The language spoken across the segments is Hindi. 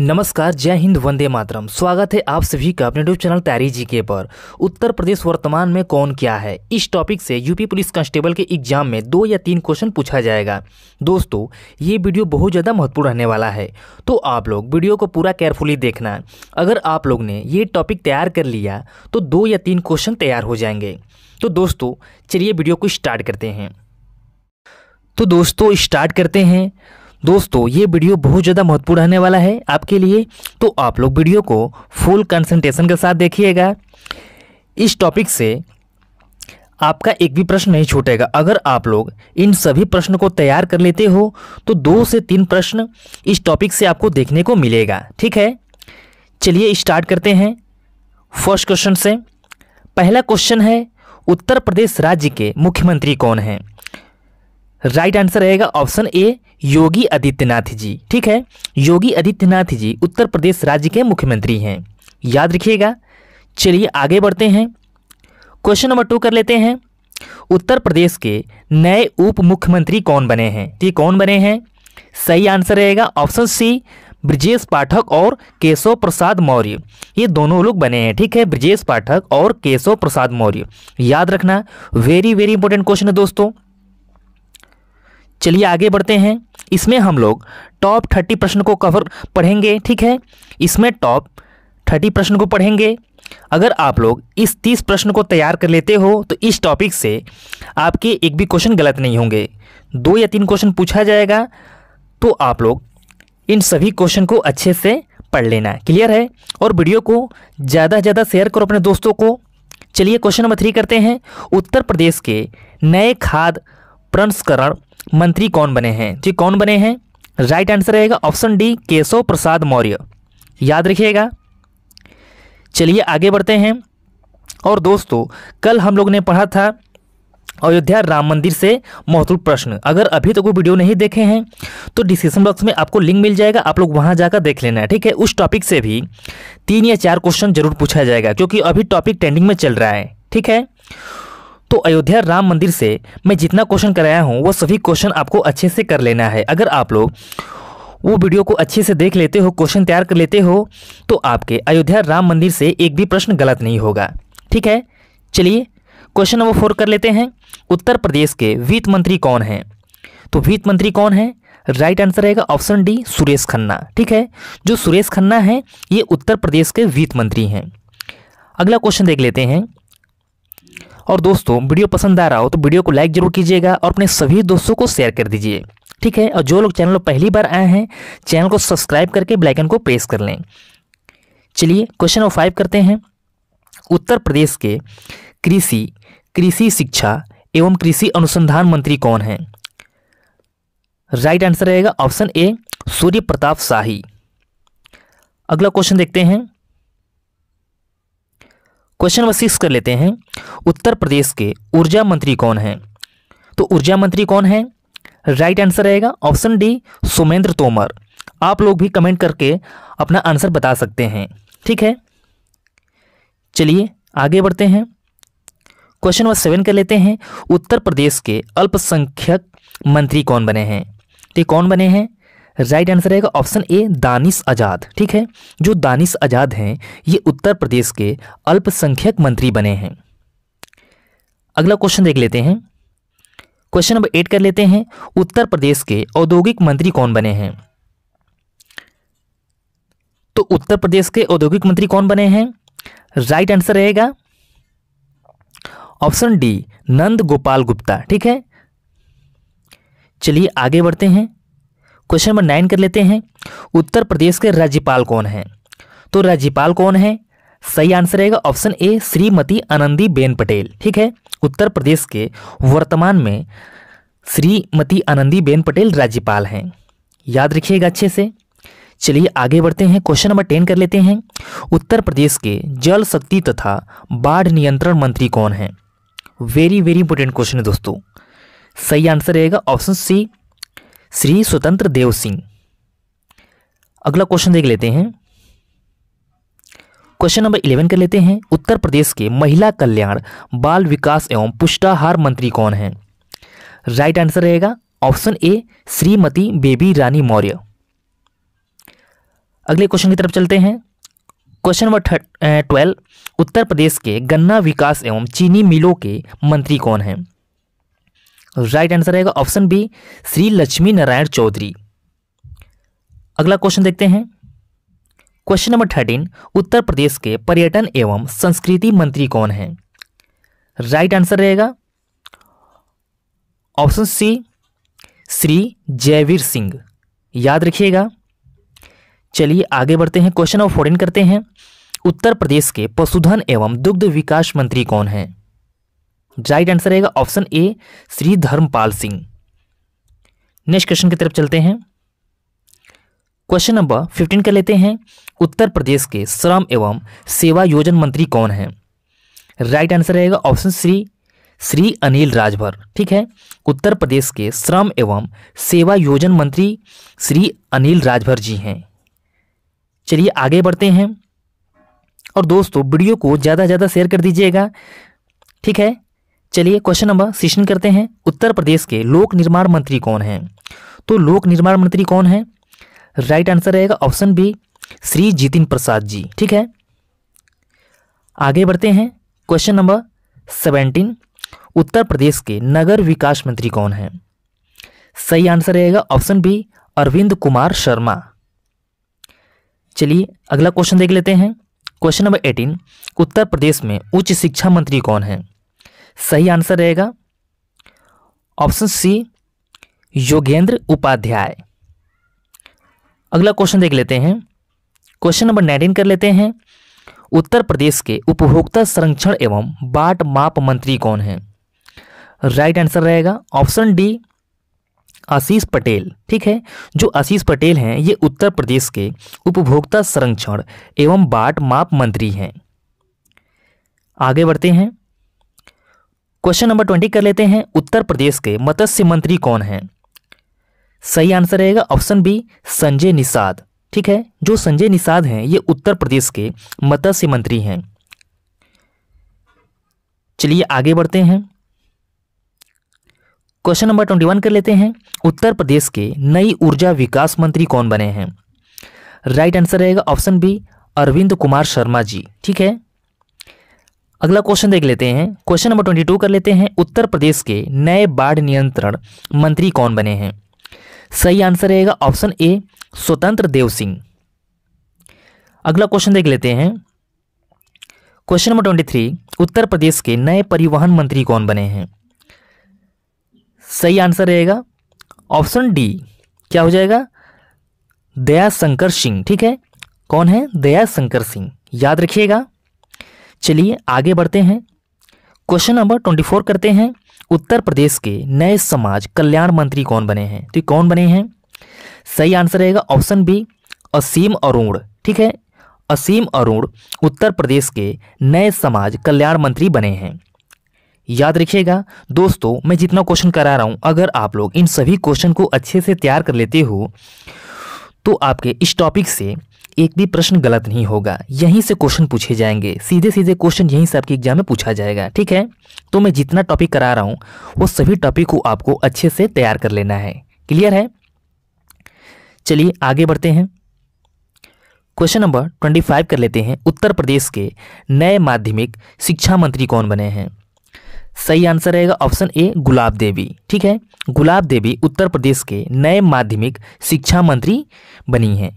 नमस्कार जय हिंद वंदे मातरम स्वागत है आप सभी का अपने यूट्यूब चैनल तैरी जी के पर उत्तर प्रदेश वर्तमान में कौन क्या है इस टॉपिक से यूपी पुलिस कांस्टेबल के एग्जाम में दो या तीन क्वेश्चन पूछा जाएगा दोस्तों ये वीडियो बहुत ज़्यादा महत्वपूर्ण रहने वाला है तो आप लोग वीडियो को पूरा केयरफुली देखना अगर आप लोग ने ये टॉपिक तैयार कर लिया तो दो या तीन क्वेश्चन तैयार हो जाएंगे तो दोस्तों चलिए वीडियो को स्टार्ट करते हैं तो दोस्तों स्टार्ट करते हैं दोस्तों ये वीडियो बहुत ज़्यादा महत्वपूर्ण रहने वाला है आपके लिए तो आप लोग वीडियो को फुल कंसंट्रेशन के साथ देखिएगा इस टॉपिक से आपका एक भी प्रश्न नहीं छूटेगा अगर आप लोग इन सभी प्रश्न को तैयार कर लेते हो तो दो से तीन प्रश्न इस टॉपिक से आपको देखने को मिलेगा ठीक है चलिए स्टार्ट करते हैं फर्स्ट क्वेश्चन से पहला क्वेश्चन है उत्तर प्रदेश राज्य के मुख्यमंत्री कौन हैं राइट आंसर रहेगा ऑप्शन ए योगी आदित्यनाथ जी ठीक है योगी आदित्यनाथ जी उत्तर प्रदेश राज्य के मुख्यमंत्री हैं याद रखिएगा चलिए आगे बढ़ते हैं क्वेश्चन नंबर टू कर लेते हैं उत्तर प्रदेश के नए उप मुख्यमंत्री कौन बने हैं ये कौन बने हैं सही आंसर रहेगा ऑप्शन सी ब्रजेश पाठक और केशव प्रसाद मौर्य ये दोनों लोग बने हैं ठीक है ब्रजेश पाठक और केशव प्रसाद मौर्य याद रखना वेरी वेरी इंपॉर्टेंट क्वेश्चन है दोस्तों चलिए आगे बढ़ते हैं इसमें हम लोग टॉप थर्टी प्रश्न को कवर पढ़ेंगे ठीक है इसमें टॉप थर्टी प्रश्न को पढ़ेंगे अगर आप लोग इस तीस प्रश्न को तैयार कर लेते हो तो इस टॉपिक से आपके एक भी क्वेश्चन गलत नहीं होंगे दो या तीन क्वेश्चन पूछा जाएगा तो आप लोग इन सभी क्वेश्चन को अच्छे से पढ़ लेना क्लियर है और वीडियो को ज़्यादा से ज़्यादा शेयर करो अपने दोस्तों को चलिए क्वेश्चन नंबर थ्री करते हैं उत्तर प्रदेश के नए खाद प्रंस्करण मंत्री कौन बने हैं जी कौन बने हैं राइट आंसर रहेगा ऑप्शन डी केशव प्रसाद मौर्य याद रखिएगा चलिए आगे बढ़ते हैं और दोस्तों कल हम लोग ने पढ़ा था अयोध्या राम मंदिर से महत्वपूर्ण प्रश्न अगर अभी तक तो वो वीडियो नहीं देखे हैं तो डिस्क्रिप्शन बॉक्स में आपको लिंक मिल जाएगा आप लोग वहाँ जाकर देख लेना है ठीक है उस टॉपिक से भी तीन या चार क्वेश्चन जरूर पूछा जाएगा क्योंकि अभी टॉपिक ट्रेंडिंग में चल रहा है ठीक है तो अयोध्या राम मंदिर से मैं जितना क्वेश्चन कराया हूँ वो सभी क्वेश्चन आपको अच्छे से कर लेना है अगर आप लोग वो वीडियो को अच्छे से देख लेते हो क्वेश्चन तैयार कर लेते हो तो आपके अयोध्या राम मंदिर से एक भी प्रश्न गलत नहीं होगा ठीक है चलिए क्वेश्चन नंबर फोर कर लेते हैं उत्तर प्रदेश के वित्त मंत्री कौन हैं तो वित्त मंत्री कौन है राइट आंसर रहेगा ऑप्शन डी सुरेश खन्ना ठीक है जो सुरेश खन्ना हैं ये उत्तर प्रदेश के वित्त मंत्री हैं अगला क्वेश्चन देख लेते हैं और दोस्तों वीडियो पसंद आ रहा हो तो वीडियो को लाइक जरूर कीजिएगा और अपने सभी दोस्तों को शेयर कर दीजिए ठीक है और जो लोग चैनल पर पहली बार आए हैं चैनल को सब्सक्राइब करके ब्लैकन को प्रेस कर लें चलिए क्वेश्चन नंबर फाइव करते हैं उत्तर प्रदेश के कृषि कृषि शिक्षा एवं कृषि अनुसंधान मंत्री कौन है राइट आंसर रहेगा ऑप्शन ए सूर्य प्रताप शाही अगला क्वेश्चन देखते हैं क्वेश्चन नंबर सिक्स कर लेते हैं उत्तर प्रदेश के ऊर्जा मंत्री कौन हैं तो ऊर्जा मंत्री कौन है राइट आंसर रहेगा ऑप्शन डी सुमेंद्र तोमर आप लोग भी कमेंट करके अपना आंसर बता सकते हैं ठीक है चलिए आगे बढ़ते हैं क्वेश्चन नंबर सेवन कर लेते हैं उत्तर प्रदेश के अल्पसंख्यक मंत्री कौन बने हैं ठीक कौन बने हैं राइट आंसर रहेगा ऑप्शन ए दानिश आज़ाद ठीक है जो दानिश आज़ाद हैं ये उत्तर प्रदेश के अल्पसंख्यक मंत्री बने हैं अगला क्वेश्चन देख लेते हैं क्वेश्चन नंबर एट कर लेते हैं उत्तर प्रदेश के औद्योगिक मंत्री कौन बने हैं तो उत्तर प्रदेश के औद्योगिक मंत्री कौन बने हैं राइट आंसर रहेगा ऑप्शन डी नंद गोपाल गुप्ता ठीक है चलिए आगे बढ़ते हैं क्वेश्चन नंबर नाइन कर लेते हैं उत्तर प्रदेश के राज्यपाल कौन है तो राज्यपाल कौन है सही आंसर रहेगा ऑप्शन ए श्रीमती आनंदी बेन पटेल ठीक है उत्तर प्रदेश के वर्तमान में श्रीमती आनंदी बेन पटेल राज्यपाल हैं याद रखिएगा अच्छे से चलिए आगे बढ़ते हैं क्वेश्चन नंबर टेन कर लेते हैं उत्तर प्रदेश के जल शक्ति तथा बाढ़ नियंत्रण मंत्री कौन है वेरी वेरी इंपॉर्टेंट क्वेश्चन है दोस्तों सही आंसर रहेगा ऑप्शन सी श्री स्वतंत्र देव सिंह अगला क्वेश्चन देख लेते हैं क्वेश्चन नंबर इलेवन कर लेते हैं उत्तर प्रदेश के महिला कल्याण बाल विकास एवं पुष्टाहार मंत्री कौन है राइट आंसर रहेगा ऑप्शन ए श्रीमती बेबी रानी मौर्य अगले क्वेश्चन की तरफ चलते हैं question number twelve Uttar Pradesh के गन्ना विकास एवं चीनी मिलों के मंत्री कौन हैं राइट आंसर रहेगा ऑप्शन बी श्री लक्ष्मी नारायण चौधरी अगला क्वेश्चन देखते हैं question number thirteen Uttar Pradesh के पर्यटन एवं संस्कृति मंत्री कौन है राइट आंसर रहेगा ऑप्शन सी श्री जयवीर सिंह याद रखिएगा चलिए आगे बढ़ते हैं क्वेश्चन नंबर फोर्टीन करते हैं उत्तर प्रदेश के पशुधन एवं दुग्ध विकास मंत्री कौन है राइट आंसर रहेगा option A Shri Dharampal Singh next question की तरफ चलते हैं क्वेश्चन नंबर फिफ्टीन कर लेते हैं उत्तर प्रदेश के श्रम एवं सेवा योजन मंत्री कौन है राइट आंसर रहेगा ऑप्शन श्री श्री अनिल राजभर ठीक है उत्तर प्रदेश के श्रम एवं सेवा योजन मंत्री श्री अनिल राजभर जी हैं चलिए आगे बढ़ते हैं और दोस्तों वीडियो को ज़्यादा से ज़्यादा शेयर कर दीजिएगा ठीक है चलिए क्वेश्चन नंबर सिक्सटीन करते हैं उत्तर प्रदेश के लोक निर्माण मंत्री कौन हैं तो लोक निर्माण मंत्री कौन है राइट आंसर रहेगा ऑप्शन बी श्री जितिन प्रसाद जी ठीक है आगे बढ़ते हैं question number seventeen Uttar Pradesh के नगर विकास मंत्री कौन हैं सही आंसर रहेगा ऑप्शन बी अरविंद कुमार शर्मा चलिए अगला क्वेश्चन देख लेते हैं question number eighteen Uttar Pradesh में उच्च शिक्षा मंत्री कौन है सही आंसर रहेगा ऑप्शन सी योगेंद्र उपाध्याय अगला क्वेश्चन देख लेते हैं क्वेश्चन नंबर नाइनटीन कर लेते हैं उत्तर प्रदेश के उपभोक्ता संरक्षण एवं बाट माप मंत्री कौन है राइट आंसर रहेगा ऑप्शन डी आशीष पटेल ठीक है जो आशीष पटेल हैं ये उत्तर प्रदेश के उपभोक्ता संरक्षण एवं बाट माप मंत्री हैं आगे बढ़ते हैं क्वेश्चन नंबर ट्वेंटी कर लेते हैं उत्तर प्रदेश के मत्स्य मंत्री कौन है सही आंसर रहेगा ऑप्शन बी संजय निषाद ठीक है जो संजय निषाद हैं ये उत्तर प्रदेश के मत्स्य मंत्री हैं चलिए आगे बढ़ते हैं क्वेश्चन नंबर ट्वेंटी वन कर लेते हैं उत्तर प्रदेश के नई ऊर्जा विकास मंत्री कौन बने हैं राइट आंसर रहेगा ऑप्शन बी अरविंद कुमार शर्मा जी ठीक है अगला क्वेश्चन देख लेते हैं क्वेश्चन नंबर ट्वेंटी टू कर लेते हैं उत्तर प्रदेश के नए बाढ़ नियंत्रण मंत्री कौन बने हैं सही आंसर रहेगा ऑप्शन ए स्वतंत्र देव सिंह अगला क्वेश्चन देख लेते हैं question number twenty three Uttar Pradesh के नए परिवहन मंत्री कौन बने हैं सही आंसर रहेगा ऑप्शन डी क्या हो जाएगा दया शंकर सिंह ठीक है कौन है दया शंकर सिंह याद रखिएगा चलिए आगे बढ़ते हैं क्वेश्चन नंबर ट्वेंटी फोर करते हैं उत्तर प्रदेश के नए समाज कल्याण मंत्री कौन बने हैं तो ये कौन बने हैं सही आंसर रहेगा ऑप्शन बी असीम अरुण ठीक है असीम अरुण उत्तर प्रदेश के नए समाज कल्याण मंत्री बने हैं याद रखिएगा दोस्तों मैं जितना क्वेश्चन करा रहा हूँ अगर आप लोग इन सभी क्वेश्चन को अच्छे से तैयार कर लेते हो तो आपके इस टॉपिक से एक भी प्रश्न गलत नहीं होगा यहीं से क्वेश्चन पूछे जाएंगे सीधे सीधे क्वेश्चन यहीं से आपके एग्जाम में पूछा जाएगा ठीक है तो मैं जितना टॉपिक करा रहा हूँ वो सभी टॉपिक को आपको अच्छे से तैयार कर लेना है क्लियर है चलिए आगे बढ़ते हैं क्वेश्चन नंबर ट्वेंटी फाइव कर लेते हैं उत्तर प्रदेश के नए माध्यमिक शिक्षा मंत्री कौन बने हैं सही आंसर रहेगा ऑप्शन ए गुलाब देवी ठीक है गुलाब देवी उत्तर प्रदेश के नए माध्यमिक शिक्षा मंत्री बनी हैं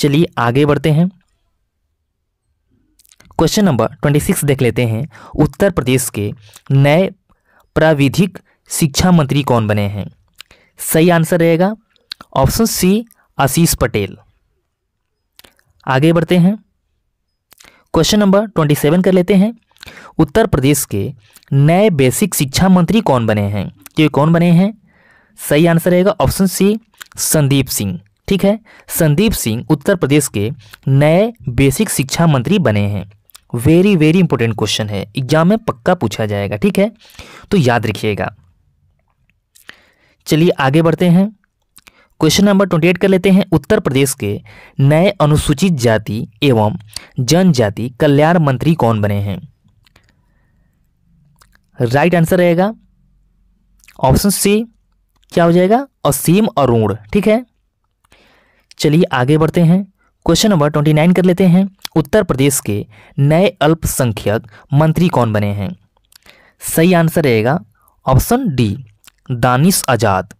चलिए आगे बढ़ते हैं क्वेश्चन नंबर ट्वेंटी सिक्स देख लेते हैं उत्तर प्रदेश के नए प्राविधिक शिक्षा मंत्री कौन बने हैं सही आंसर रहेगा ऑप्शन सी आशीष पटेल आगे बढ़ते हैं क्वेश्चन नंबर ट्वेंटी सेवन कर लेते हैं उत्तर प्रदेश के नए बेसिक शिक्षा मंत्री कौन बने हैं ये कौन बने हैं सही आंसर रहेगा ऑप्शन सी संदीप सिंह ठीक है संदीप सिंह उत्तर प्रदेश के नए बेसिक शिक्षा मंत्री बने हैं वेरी वेरी इंपॉर्टेंट क्वेश्चन है एग्जाम में पक्का पूछा जाएगा ठीक है तो याद रखिएगा चलिए आगे बढ़ते हैं क्वेश्चन नंबर ट्वेंटी एट कर लेते हैं उत्तर प्रदेश के नए अनुसूचित जाति एवं जनजाति कल्याण मंत्री कौन बने हैं राइट आंसर रहेगा ऑप्शन सी क्या हो जाएगा असीम अरुण ठीक है चलिए आगे बढ़ते हैं क्वेश्चन नंबर ट्वेंटी नाइन कर लेते हैं उत्तर प्रदेश के नए अल्पसंख्यक मंत्री कौन बने हैं सही आंसर रहेगा ऑप्शन डी दानिश आज़ाद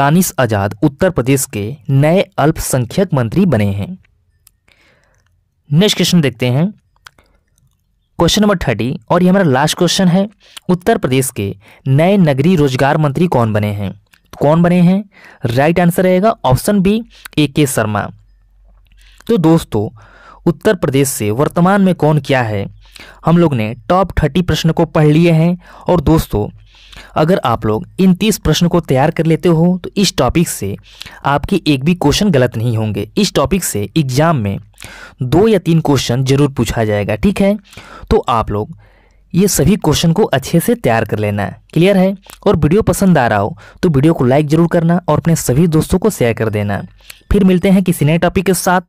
दानिश आज़ाद उत्तर प्रदेश के नए अल्पसंख्यक मंत्री बने हैं नेक्स्ट क्वेश्चन देखते हैं क्वेश्चन नंबर थर्टी और ये हमारा लास्ट क्वेश्चन है उत्तर प्रदेश के नए नगरीय रोजगार मंत्री कौन बने हैं कौन बने हैं राइट आंसर रहेगा option B A K Sharma तो दोस्तों उत्तर प्रदेश से वर्तमान में कौन क्या है हम लोग ने टॉप थर्टी प्रश्न को पढ़ लिए हैं और दोस्तों अगर आप लोग इन तीस प्रश्न को तैयार कर लेते हो तो इस टॉपिक से आपके एक भी क्वेश्चन गलत नहीं होंगे इस टॉपिक से एग्जाम में दो या तीन क्वेश्चन जरूर पूछा जाएगा ठीक है तो आप लोग ये सभी क्वेश्चन को अच्छे से तैयार कर लेना है क्लियर है और वीडियो पसंद आ रहा हो तो वीडियो को लाइक जरूर करना और अपने सभी दोस्तों को शेयर कर देना फिर मिलते हैं किसी नए टॉपिक के साथ